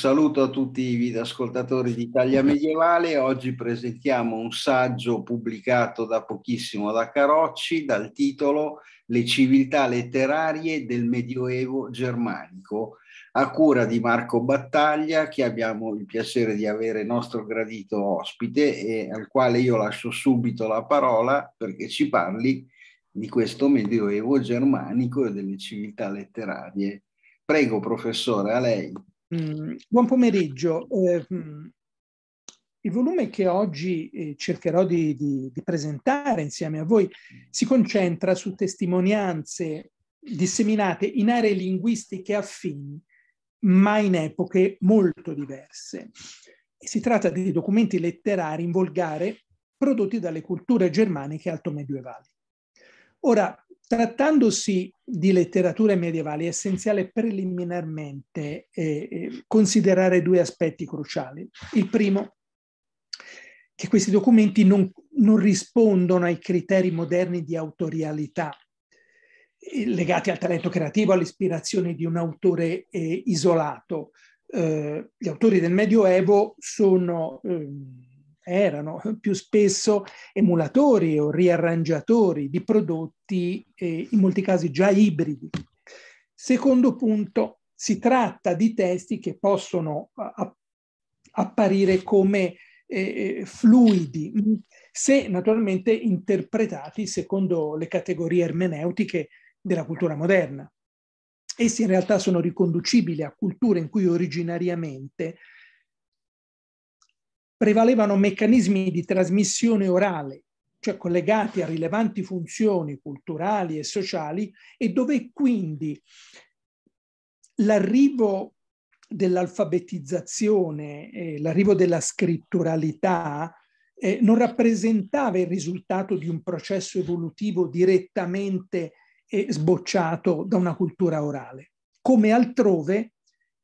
saluto a tutti i ascoltatori di Italia Medievale. Oggi presentiamo un saggio pubblicato da pochissimo da Carocci dal titolo Le civiltà letterarie del Medioevo germanico, a cura di Marco Battaglia, che abbiamo il piacere di avere nostro gradito ospite e al quale io lascio subito la parola perché ci parli di questo Medioevo germanico e delle civiltà letterarie. Prego, professore, a lei. Mm, buon pomeriggio. Eh, mm, il volume che oggi eh, cercherò di, di, di, presentare insieme a voi si concentra su testimonianze disseminate in aree linguistiche affini, ma in epoche molto diverse. si tratta di documenti letterari in volgare prodotti dalle culture germaniche alto medioevali. Ora, Trattandosi di letterature medievali è essenziale preliminarmente eh, eh, considerare due aspetti cruciali. Il primo, che questi documenti non, non rispondono ai criteri moderni di autorialità eh, legati al talento creativo, all'ispirazione di un autore eh, isolato. Eh, gli autori del Medioevo sono... Ehm, erano più spesso emulatori o riarrangiatori di prodotti, eh, in molti casi già ibridi. Secondo punto, si tratta di testi che possono apparire come eh, eh, fluidi, se naturalmente interpretati secondo le categorie ermeneutiche della cultura moderna. Essi in realtà sono riconducibili a culture in cui originariamente prevalevano meccanismi di trasmissione orale, cioè collegati a rilevanti funzioni culturali e sociali, e dove quindi l'arrivo dell'alfabetizzazione, eh, l'arrivo della scritturalità, eh, non rappresentava il risultato di un processo evolutivo direttamente eh, sbocciato da una cultura orale. Come altrove,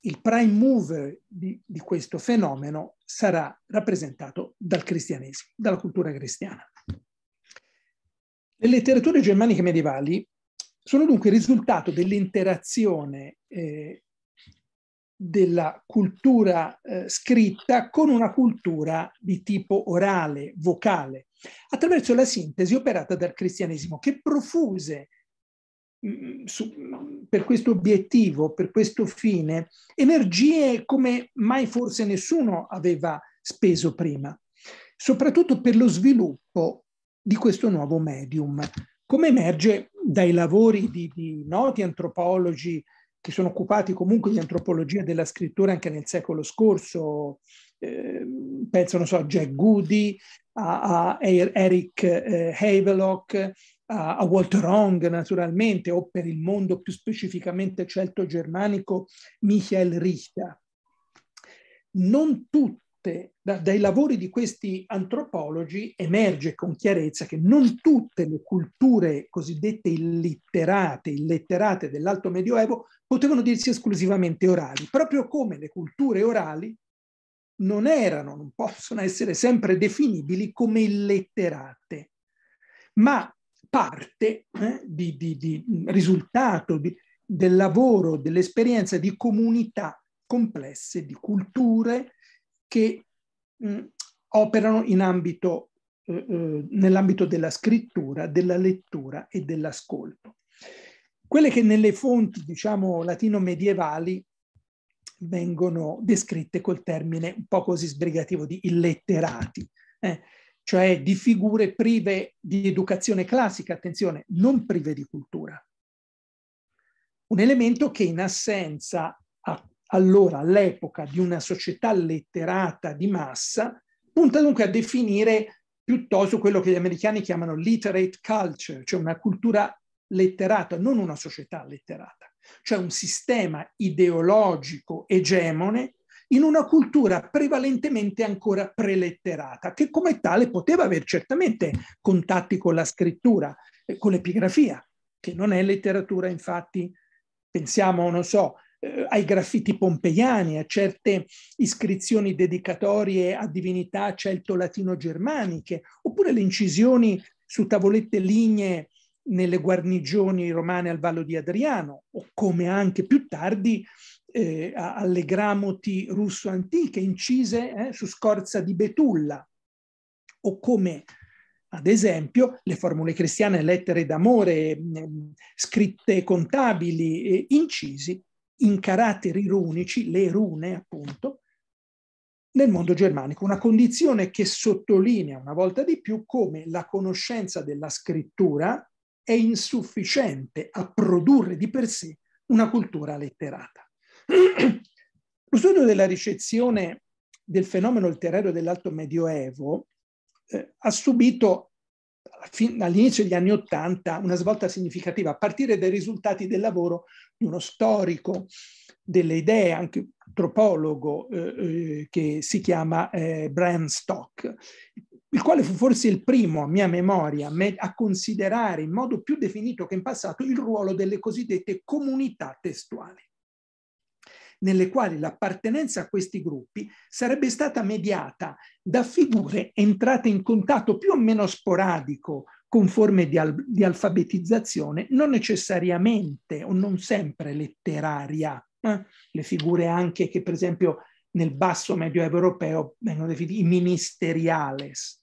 il prime mover di, di questo fenomeno sarà rappresentato dal cristianesimo, dalla cultura cristiana. Le letterature germaniche medievali sono dunque il risultato dell'interazione eh, della cultura eh, scritta con una cultura di tipo orale, vocale, attraverso la sintesi operata dal cristianesimo che profuse Mm, su, per questo obiettivo, per questo fine, energie come mai forse nessuno aveva speso prima, soprattutto per lo sviluppo di questo nuovo medium, come emerge dai lavori di, di noti antropologi che sono occupati comunque di antropologia della scrittura anche nel secolo scorso, eh, penso, non so, a Jack Goody, a, a Eric eh, Havelock, a, Walter Hong naturalmente o per il mondo più specificamente celto-germanico Michael Richter. Non tutte, da, dai lavori di questi antropologi emerge con chiarezza che non tutte le culture cosiddette illitterate, illetterate dell'Alto Medioevo potevano dirsi esclusivamente orali, proprio come le culture orali non erano, non possono essere sempre definibili come illetterate, ma parte eh, di, di, di, risultato di, del lavoro, dell'esperienza di comunità complesse, di culture che mh, operano ambito, eh, eh, nell'ambito della scrittura, della lettura e dell'ascolto. Quelle che nelle fonti, diciamo, latino-medievali vengono descritte col termine un po' così sbrigativo di illetterati, eh, cioè di figure prive di educazione classica, attenzione, non prive di cultura. Un elemento che in assenza a, allora all'epoca di una società letterata di massa punta dunque a definire piuttosto quello che gli americani chiamano literate culture, cioè una cultura letterata, non una società letterata, cioè un sistema ideologico egemone in una cultura prevalentemente ancora preletterata, che come tale poteva avere certamente contatti con la scrittura, con l'epigrafia, che non è letteratura, infatti, pensiamo, non so, eh, ai graffiti pompeiani, a certe iscrizioni dedicatorie a divinità celto-latino-germaniche, oppure le incisioni su tavolette lignee nelle guarnigioni romane al Vallo di Adriano, o come anche più tardi eh, alle gramoti russo antiche incise eh, su scorza di betulla, o come ad esempio le formule cristiane lettere d'amore, mm, scritte contabili eh, incisi in caratteri runici, le rune appunto, nel mondo germanico, una condizione che sottolinea una volta di più come la conoscenza della scrittura è insufficiente a produrre di per sé una cultura letterata. Lo studio della ricezione del fenomeno letterario dell'Alto Medioevo eh, ha subito all'inizio degli anni Ottanta una svolta significativa a partire dai risultati del lavoro di uno storico delle idee, anche antropologo, eh, eh che si chiama eh, Bram Stock, il quale fu forse il primo, a mia memoria, a considerare in modo più definito che in passato il ruolo delle cosiddette comunità testuali nelle quali l'appartenenza a questi gruppi sarebbe stata mediata da figure entrate in contatto più o meno sporadico con forme di, al- di alfabetizzazione, non necessariamente o non sempre letteraria. Eh? Le figure anche che, per esempio, nel basso medioevo europeo vengono definiti ministeriales.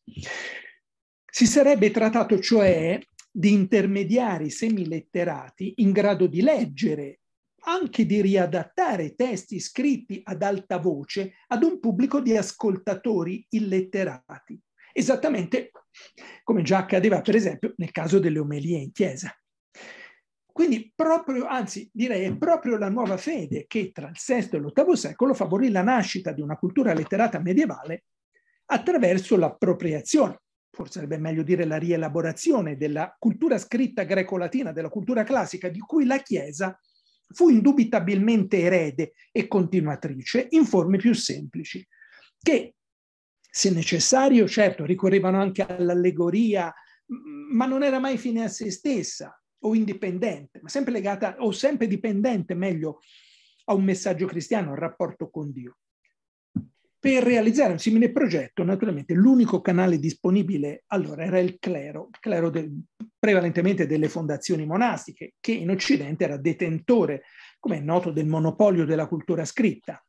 Si sarebbe trattato cioè di intermediari semiletterati in grado di leggere anche di riadattare testi scritti ad alta voce ad un pubblico di ascoltatori illetterati, esattamente come già accadeva per esempio nel caso delle omelie in chiesa. Quindi proprio, anzi direi, è proprio la nuova fede che tra il VI e l'VIII secolo favorì la nascita di una cultura letterata medievale attraverso l'appropriazione, forse sarebbe meglio dire la rielaborazione della cultura scritta greco-latina, della cultura classica di cui la Chiesa fu indubitabilmente erede e continuatrice in forme più semplici, che se necessario, certo, ricorrevano anche all'allegoria, ma non era mai fine a se stessa o indipendente, ma sempre legata o sempre dipendente, meglio, a un messaggio cristiano, al rapporto con Dio. Per realizzare un simile progetto, naturalmente, l'unico canale disponibile allora era il clero, il clero del, prevalentemente delle fondazioni monastiche, che in Occidente era detentore, come è noto, del monopolio della cultura scritta,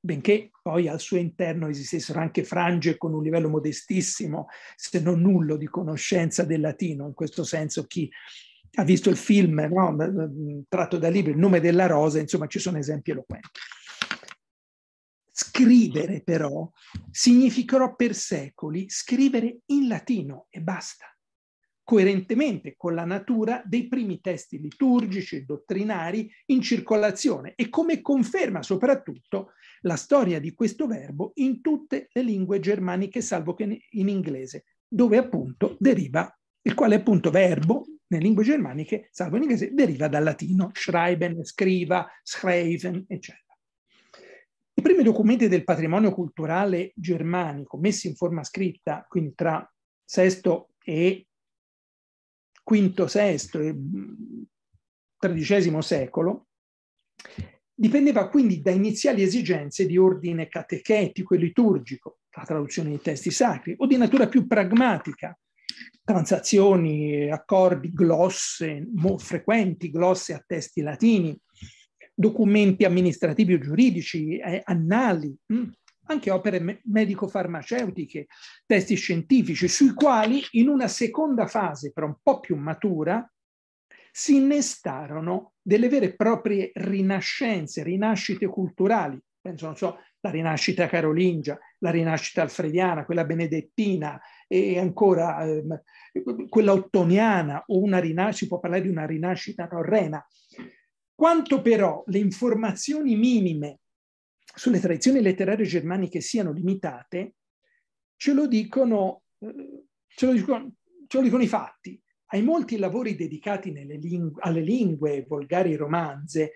benché poi al suo interno esistessero anche frange con un livello modestissimo, se non nullo, di conoscenza del latino. In questo senso chi ha visto il film no, tratto da libri, Il nome della rosa, insomma, ci sono esempi eloquenti. Scrivere però significherò per secoli scrivere in latino e basta, coerentemente con la natura dei primi testi liturgici e dottrinari in circolazione e come conferma soprattutto la storia di questo verbo in tutte le lingue germaniche, salvo che in inglese, dove appunto deriva, il quale appunto verbo nelle lingue germaniche, salvo in inglese, deriva dal latino, schreiben, scriva, schreiben, eccetera. I primi documenti del patrimonio culturale germanico messi in forma scritta, quindi tra VI e V, VI e XIII secolo, dipendeva quindi da iniziali esigenze di ordine catechetico e liturgico, la traduzione di testi sacri, o di natura più pragmatica, transazioni, accordi, glosse, frequenti glosse a testi latini, documenti amministrativi o giuridici, eh, annali, mm, anche opere me- medico-farmaceutiche, testi scientifici, sui quali in una seconda fase, però un po' più matura, si innestarono delle vere e proprie rinascenze, rinascite culturali. Penso, non so, la rinascita carolingia, la rinascita alfrediana, quella benedettina e ancora ehm, quella ottoniana, o una rinascita, si può parlare di una rinascita torrena. Quanto però le informazioni minime sulle tradizioni letterarie germaniche siano limitate, ce lo dicono, eh, ce lo dicono, ce lo dicono i fatti. Ai molti lavori dedicati lingue, alle lingue volgari romanze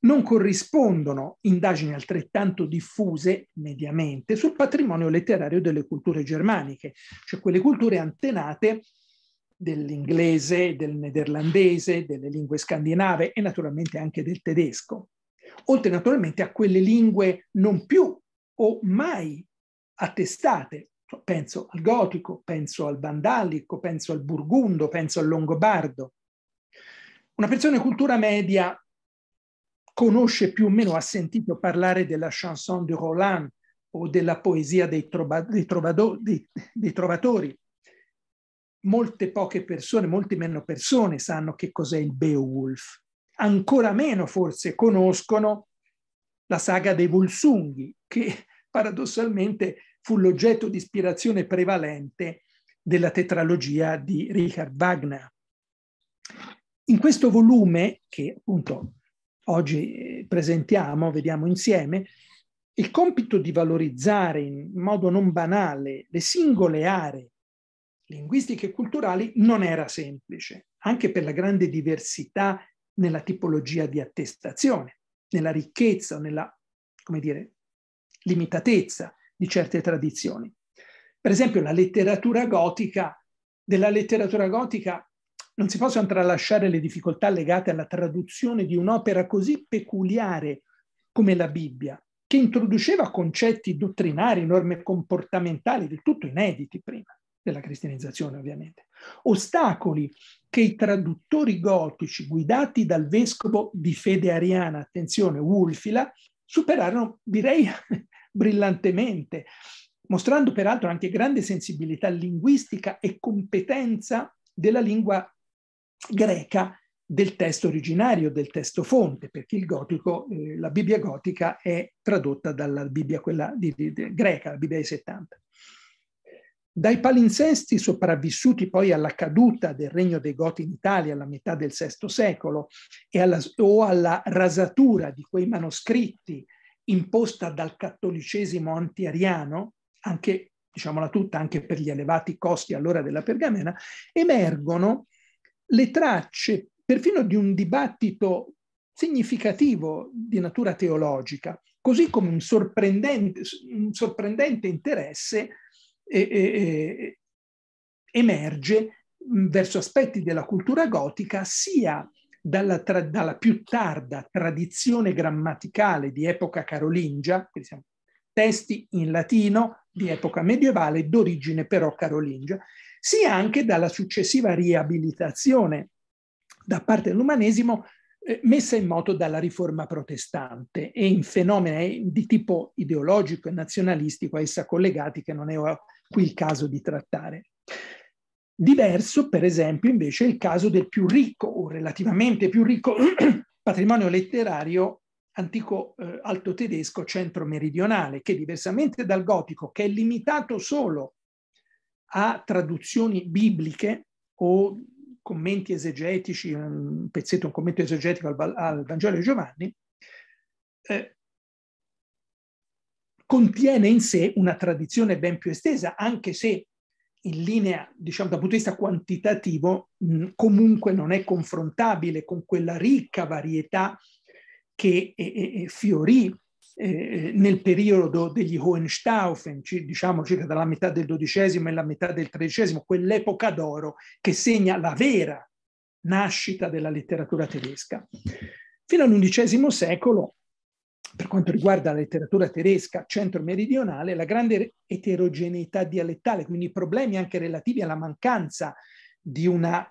non corrispondono indagini altrettanto diffuse mediamente sul patrimonio letterario delle culture germaniche, cioè quelle culture antenate dell'inglese, del nederlandese, delle lingue scandinave e naturalmente anche del tedesco, oltre naturalmente a quelle lingue non più o mai attestate. Penso al gotico, penso al vandalico, penso al burgundo, penso al longobardo. Una persona di cultura media conosce più o meno, ha sentito parlare della chanson de Roland o della poesia dei, trova, dei, trovado, dei, dei trovatori, molte poche persone, molte meno persone sanno che cos'è il Beowulf. Ancora meno forse conoscono la saga dei Volsunghi, che paradossalmente fu l'oggetto di ispirazione prevalente della tetralogia di Richard Wagner. In questo volume, che appunto oggi eh, presentiamo, vediamo insieme, il compito di valorizzare in modo non banale le singole aree linguistiche e culturali non era semplice, anche per la grande diversità nella tipologia di attestazione, nella ricchezza, nella, come dire, limitatezza di certe tradizioni. Per esempio la letteratura gotica, della letteratura gotica non si possono tralasciare le difficoltà legate alla traduzione di un'opera così peculiare come la Bibbia, che introduceva concetti dottrinari, norme comportamentali del tutto inediti prima della cristianizzazione ovviamente, ostacoli che i traduttori gotici guidati dal vescovo di fede ariana, attenzione, Wulfila, superarono direi brillantemente, mostrando peraltro anche grande sensibilità linguistica e competenza della lingua greca del testo originario, del testo fonte, perché il gotico, eh, la Bibbia gotica è tradotta dalla Bibbia quella di, di, di, greca, la Bibbia dei 70. Dai palinsesti sopravvissuti poi alla caduta del regno dei Goti in Italia alla metà del VI secolo alla, o alla rasatura di quei manoscritti imposta dal cattolicesimo antiariano, anche, diciamola tutta, anche per gli elevati costi allora della pergamena, emergono le tracce perfino di un dibattito significativo di natura teologica, così come un sorprendente, un sorprendente interesse eh, eh, emerge verso aspetti della cultura gotica sia dalla, tra, dalla, più tarda tradizione grammaticale di epoca carolingia, testi in latino di epoca medievale d'origine però carolingia, sia anche dalla successiva riabilitazione da parte dell'umanesimo eh, messa in moto dalla riforma protestante e in fenomeni di tipo ideologico e nazionalistico a essa collegati che non, è, qui il caso di trattare. Diverso, per esempio, invece, è il caso del più ricco o relativamente più ricco patrimonio letterario antico eh, alto tedesco centro-meridionale, che diversamente dal gotico, che è limitato solo a traduzioni bibliche o commenti esegetici, un pezzetto, un commento esegetico al, al Vangelo di Giovanni, eh, contiene in sé una tradizione ben più estesa, anche se in linea, diciamo, dal punto di vista quantitativo, mh, comunque non è confrontabile con quella ricca varietà che eh, eh, eh fiorì eh, eh, nel periodo degli Hohenstaufen, ci, diciamo circa dalla metà del XII e la metà del XIII, quell'epoca d'oro che segna la vera nascita della letteratura tedesca. Fino all'undicesimo secolo per quanto riguarda la letteratura tedesca centro-meridionale, la grande eterogeneità dialettale, quindi problemi anche relativi alla mancanza di una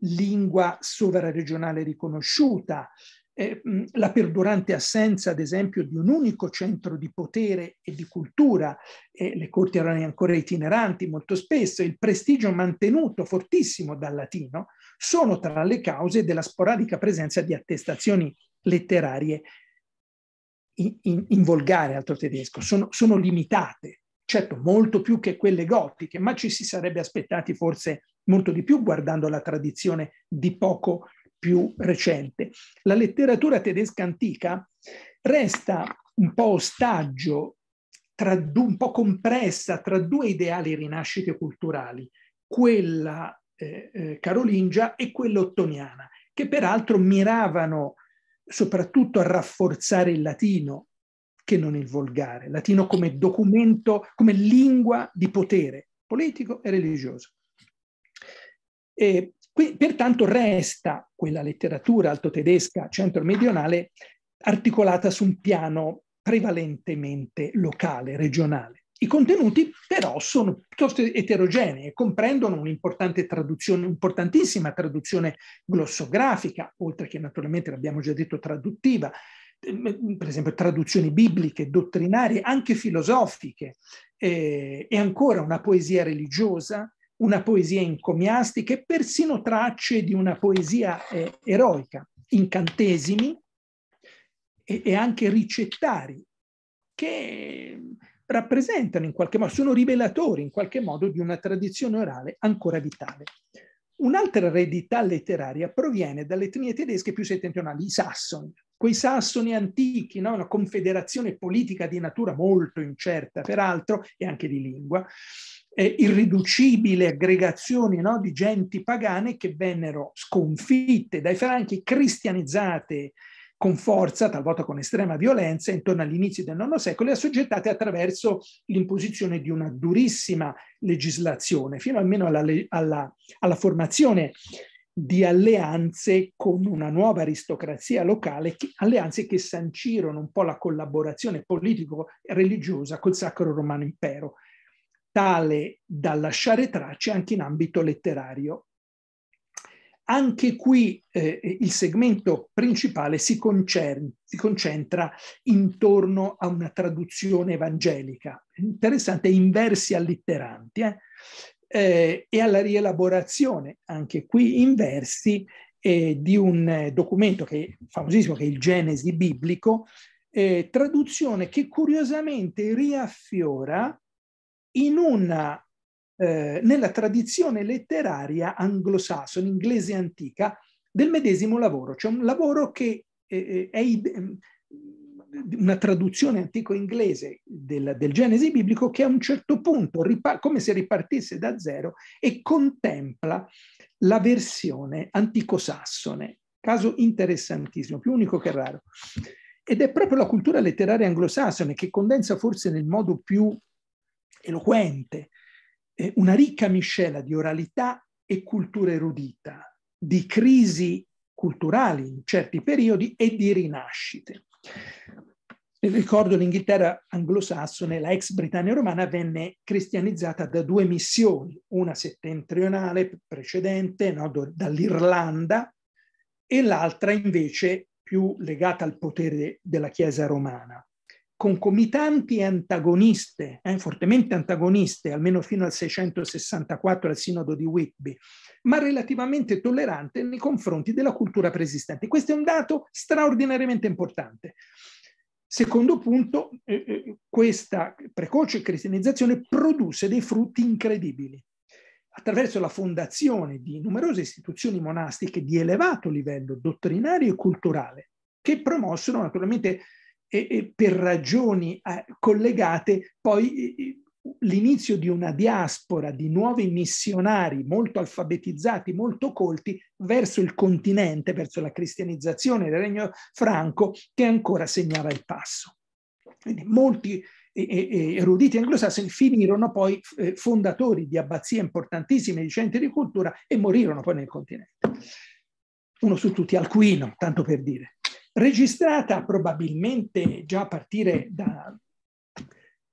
lingua sovraregionale riconosciuta, eh, la perdurante assenza, ad esempio, di un unico centro di potere e di cultura, eh, le corti erano ancora itineranti molto spesso, il prestigio mantenuto fortissimo dal latino, sono tra le cause della sporadica presenza di attestazioni letterarie in, in, volgare altro tedesco, sono, sono limitate, certo molto più che quelle gotiche, ma ci si sarebbe aspettati forse molto di più guardando la tradizione di poco più recente. La letteratura tedesca antica resta un po' ostaggio, tra, un po' compressa tra due ideali rinascite culturali, quella eh, eh carolingia e quella ottoniana, che peraltro miravano a soprattutto a rafforzare il latino che non il volgare, latino come documento, come lingua di potere politico e religioso. E qui, pertanto resta quella letteratura alto-tedesca centro-medionale articolata su un piano prevalentemente locale, regionale. I contenuti però sono piuttosto eterogenei e comprendono un'importante traduzione, un'importantissima traduzione glossografica, oltre che naturalmente, l'abbiamo già detto, traduttiva, ehm, per esempio traduzioni bibliche, dottrinarie, anche filosofiche, eh, e ancora una poesia religiosa, una poesia encomiastica e persino tracce di una poesia eh, eroica, incantesimi e, e anche ricettari, che rappresentano in qualche modo, sono rivelatori in qualche modo di una tradizione orale ancora vitale. Un'altra eredità letteraria proviene dalle etnie tedesche più settentrionali, i sassoni, quei sassoni antichi, no? una confederazione politica di natura molto incerta, peraltro, e anche di lingua, eh, irriducibili aggregazioni no? di genti pagane che vennero sconfitte dai franchi, cristianizzate con forza, talvolta con estrema violenza, intorno all'inizio del IX secolo e assoggettate attraverso l'imposizione di una durissima legislazione, fino almeno alla, alla, alla formazione di alleanze con una nuova aristocrazia locale, che, alleanze che sancirono un po' la collaborazione politico-religiosa col Sacro Romano Impero, tale da lasciare tracce anche in ambito letterario. Anche qui eh, il segmento principale si, concern- si concentra intorno a una traduzione evangelica, interessante, in versi allitteranti, eh? Eh, e alla rielaborazione, anche qui in versi, eh, di un eh, documento che è famosissimo, che è il Genesi biblico, eh, traduzione che curiosamente riaffiora in una eh, nella tradizione letteraria anglosassone, inglese antica, del medesimo lavoro. Cioè un lavoro che eh, eh è ehm, una traduzione antico-inglese del, del, Genesi biblico che a un certo punto, come se ripartisse da zero, e contempla la versione antico-sassone. Caso interessantissimo, più unico che raro. Ed è proprio la cultura letteraria anglosassone che condensa forse nel modo più eloquente eh, una ricca miscela di oralità e cultura erudita, di crisi culturali in certi periodi e di rinascite. Ricordo l'Inghilterra anglosassone, la ex Britannia romana, venne cristianizzata da due missioni, una settentrionale precedente no, dall'Irlanda e l'altra invece più legata al potere della Chiesa romana concomitanti e antagoniste, eh, fortemente antagoniste, almeno fino al 664 al sinodo di Whitby, ma relativamente tollerante nei confronti della cultura preesistente. Questo è un dato straordinariamente importante. Secondo punto, eh, eh questa precoce cristianizzazione produsse dei frutti incredibili. Attraverso la fondazione di numerose istituzioni monastiche di elevato livello dottrinario e culturale, che promossero naturalmente eh, per ragioni eh, collegate poi l'inizio di una diaspora di nuovi missionari molto alfabetizzati, molto colti verso il continente, verso la cristianizzazione del regno franco che ancora segnava il passo. Quindi molti eruditi anglosassoni finirono poi eh, fondatori di abbazie importantissime, di centri di cultura e morirono poi nel continente. Uno su tutti, Alcuino, tanto per dire registrata probabilmente già a partire da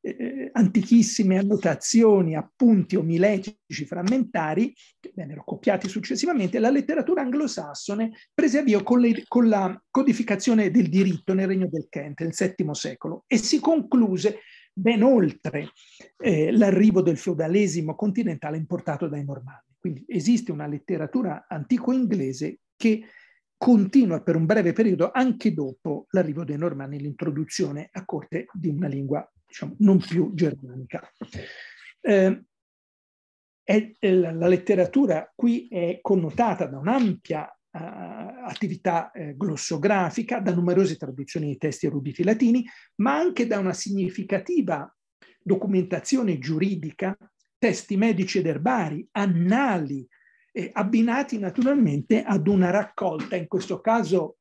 eh, antichissime annotazioni, appunti omiletici frammentari, che vennero copiati successivamente, la letteratura anglosassone prese avvio con, le, con la codificazione del diritto nel regno del Kent nel VII secolo e si concluse ben oltre eh, l'arrivo del feudalesimo continentale importato dai normanni. Quindi esiste una letteratura antico-inglese che continua per un breve periodo anche dopo l'arrivo dei normanni l'introduzione a corte di una lingua diciamo, non più germanica. Eh, è, la letteratura qui è connotata da un'ampia uh, attività uh, glossografica, da numerose traduzioni di testi eruditi latini, ma anche da una significativa documentazione giuridica, testi medici ed erbari, annali, eh, abbinati naturalmente ad una raccolta, in questo caso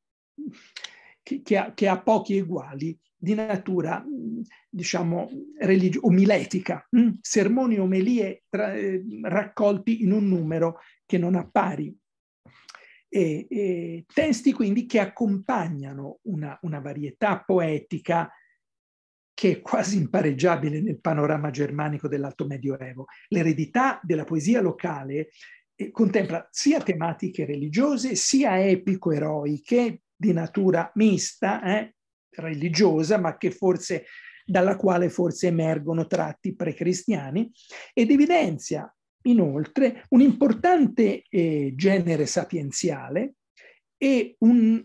che, che, ha, che ha, pochi uguali, di natura, diciamo, religi- omiletica, mh? Hm? sermoni omelie tra, eh, raccolti in un numero che non ha pari. E, e testi quindi che accompagnano una, una varietà poetica che è quasi impareggiabile nel panorama germanico dell'Alto Medioevo. L'eredità della poesia locale contempla sia tematiche religiose sia epico-eroiche di natura mista, eh, religiosa, ma che forse, dalla quale forse emergono tratti precristiani, ed evidenzia inoltre un importante eh, genere sapienziale e un,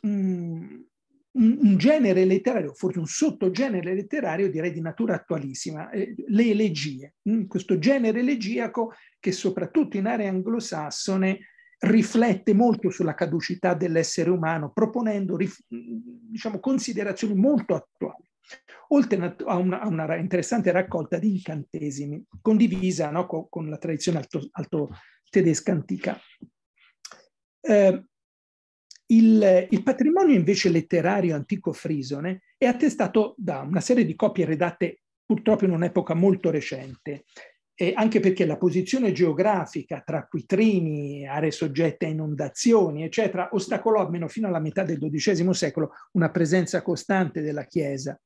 un, un genere letterario, forse un sottogenere letterario direi di natura attualissima, eh, le elegie, mh? Mm, questo genere elegiaco che soprattutto in area anglosassone riflette molto sulla caducità dell'essere umano, proponendo rif- mm, diciamo, considerazioni molto attuali, oltre a una, a una interessante raccolta di incantesimi, condivisa no, co- con la tradizione alto, alto tedesca antica. Eh, il, il, patrimonio invece letterario antico frisone è attestato da una serie di copie redatte purtroppo in un'epoca molto recente, eh, anche perché la posizione geografica tra quitrini, aree soggette a inondazioni, eccetera, ostacolò almeno fino alla metà del XII secolo una presenza costante della Chiesa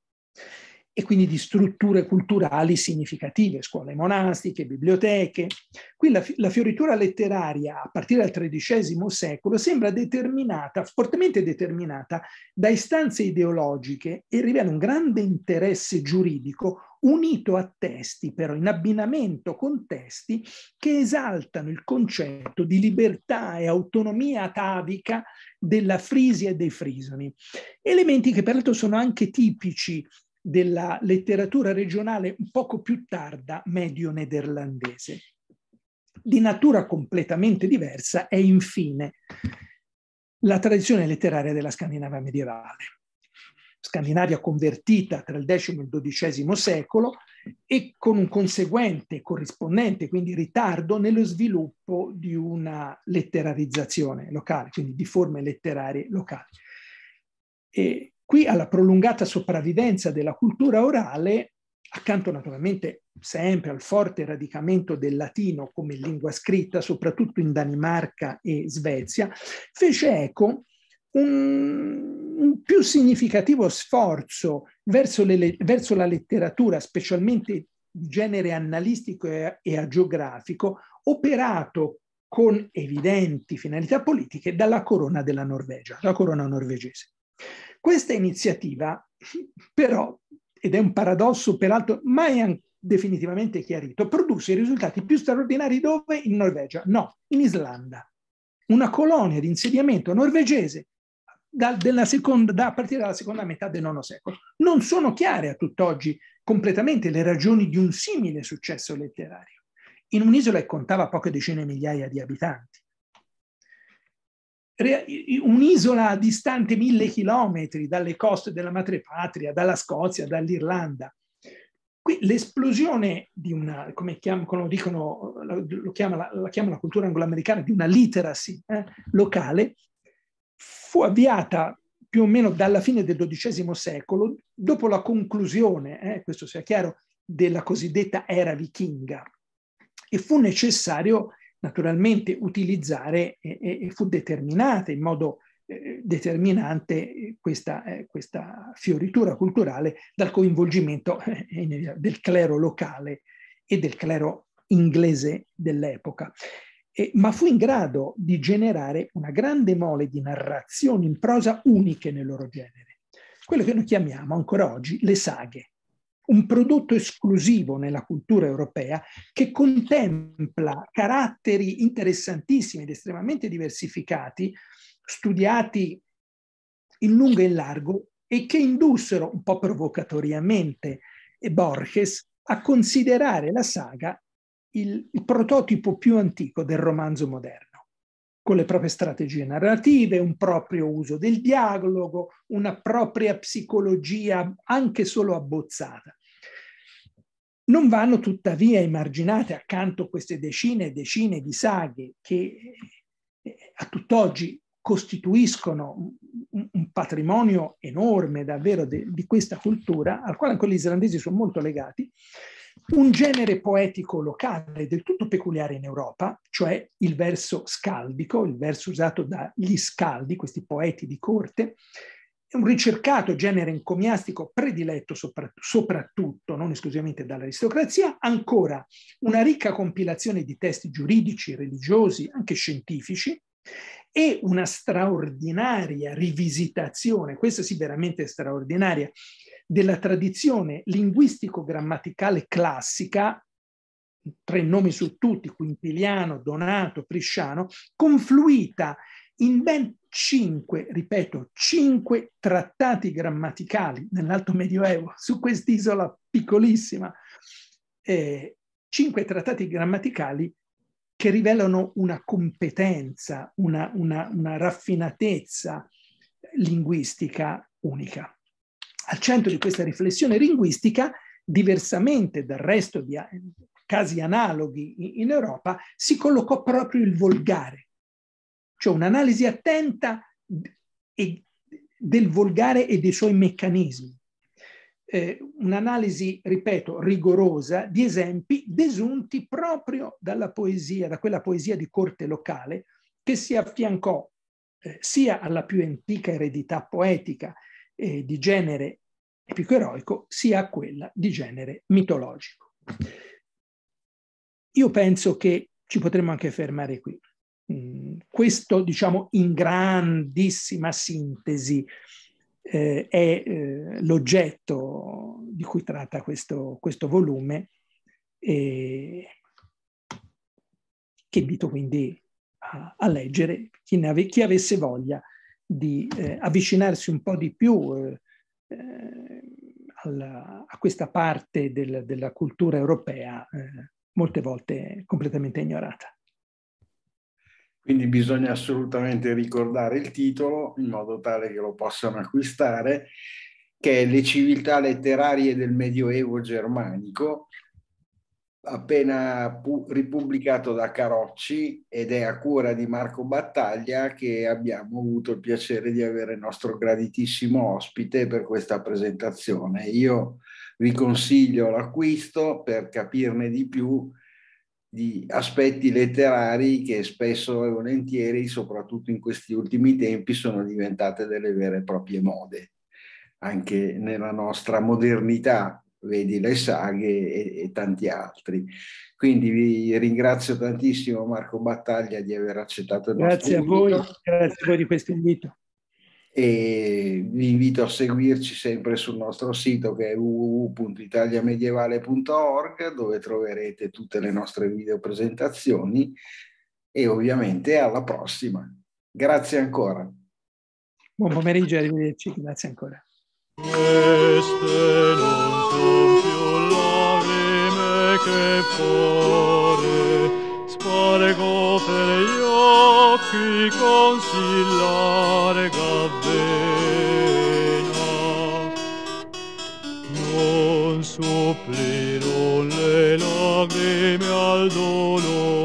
e quindi di strutture culturali significative, scuole monastiche, biblioteche. Qui la, la fioritura letteraria a partire dal XIII secolo sembra determinata, fortemente determinata, da istanze ideologiche e rivela un grande interesse giuridico unito a testi, però in abbinamento con testi che esaltano il concetto di libertà e autonomia atavica della Frisia e dei Frisoni. Elementi che peraltro sono anche tipici della letteratura regionale un poco più tarda medio-nederlandese. Di natura completamente diversa è infine la tradizione letteraria della Scandinavia medievale. Scandinavia convertita tra il X e il XII secolo e con un conseguente, corrispondente, quindi ritardo nello sviluppo di una letterarizzazione locale, quindi di forme letterarie locali. E Qui alla prolungata sopravvivenza della cultura orale, accanto naturalmente sempre al forte radicamento del latino come lingua scritta, soprattutto in Danimarca e Svezia, fece eco un, un più significativo sforzo verso, le, verso la letteratura, specialmente di genere analistico e, e agiografico, operato con evidenti finalità politiche dalla corona della Norvegia, la corona norvegese. Questa iniziativa, però, ed è un paradosso peraltro mai definitivamente chiarito, produce i risultati più straordinari dove? In Norvegia? No, in Islanda. Una colonia di insediamento norvegese da, seconda, da, a partire dalla seconda metà del IX secolo. Non sono chiare a tutt'oggi completamente le ragioni di un simile successo letterario, in un'isola che contava poche decine di migliaia di abitanti un'isola distante mille chilometri dalle coste della madrepatria, dalla Scozia, dall'Irlanda. Qui l'esplosione di una, come, chiam, come dicono, lo chiama, la, la chiama la cultura angloamericana, di una literacy eh, locale, fu avviata più o meno dalla fine del XII secolo, dopo la conclusione, eh, questo sia chiaro, della cosiddetta era vichinga. E fu necessario naturalmente utilizzare e, e fu determinata in modo eh, determinante eh, questa, eh, questa, fioritura culturale dal coinvolgimento del clero locale e del clero inglese dell'epoca. ma fu in grado di generare una grande mole di narrazioni in prosa uniche nel loro genere, quello che noi chiamiamo ancora oggi le saghe un prodotto esclusivo nella cultura europea che contempla caratteri interessantissimi ed estremamente diversificati, studiati in lungo e in largo e che indussero un po' provocatoriamente eh, Borges a considerare la saga il, il prototipo più antico del romanzo moderno con le proprie strategie narrative, un proprio uso del dialogo, una propria psicologia anche solo abbozzata. Non vanno tuttavia immarginate accanto queste decine e decine di saghe che eh, a tutt'oggi costituiscono un, patrimonio enorme davvero de, di questa cultura, al quale anche gli islandesi sono molto legati, un genere poetico locale del tutto peculiare in Europa, cioè il verso scaldico, il verso usato dagli scaldi, questi poeti di corte, un ricercato genere encomiastico prediletto sopra, soprattutto, non esclusivamente dall'aristocrazia, ancora una ricca compilazione di testi giuridici, religiosi, anche scientifici, e una straordinaria rivisitazione, questa sì veramente straordinaria, della tradizione linguistico-grammaticale classica, tre nomi su tutti, Quintiliano, Donato, Prisciano, confluita in ben cinque, ripeto, cinque trattati grammaticali nell'Alto Medioevo su quest'isola piccolissima, eh, cinque trattati grammaticali che rivelano una competenza, una, una, una raffinatezza linguistica unica. Al centro di questa riflessione linguistica, diversamente dal resto di eh, casi analoghi in Europa, si collocò proprio il volgare, cioè un'analisi attenta del volgare e dei suoi meccanismi. Eh, un'analisi, ripeto, rigorosa di esempi desunti proprio dalla poesia, da quella poesia di corte locale che si affiancò eh, sia alla più antica eredità poetica eh, di genere epico-eroico, sia a quella di genere mitologico. Io penso che ci potremmo anche fermare qui questo, diciamo, in grandissima sintesi eh, è eh, l'oggetto di cui tratta questo, questo volume, eh, che invito quindi a, a leggere chi, ave, chi, avesse voglia di eh, avvicinarsi un po' di più eh, eh, alla, a questa parte del, della cultura europea, molte volte completamente ignorata. Quindi bisogna assolutamente ricordare il titolo in modo tale che lo possano acquistare, che è Le civiltà letterarie del Medioevo germanico, appena pu- ripubblicato da Carocci ed è a cura di Marco Battaglia che abbiamo avuto il piacere di avere il nostro graditissimo ospite per questa presentazione. Io vi consiglio l'acquisto per capirne di più di aspetti letterari che spesso e volentieri, soprattutto in questi ultimi tempi, sono diventate delle vere e proprie mode, anche nella nostra modernità, vedi le saghe e, e tanti altri. Quindi vi ringrazio tantissimo Marco Battaglia di aver accettato il grazie nostro invito. Grazie a voi, grazie a voi di questo invito e vi invito a seguirci sempre sul nostro sito che è www.italiamedievale.org dove troverete tutte le nostre video presentazioni e ovviamente alla prossima. Grazie ancora. Buon pomeriggio e arrivederci, grazie ancora. Queste non son più lacrime che fuori spargo per y con si larga vena non supplirò le lagrime al dolore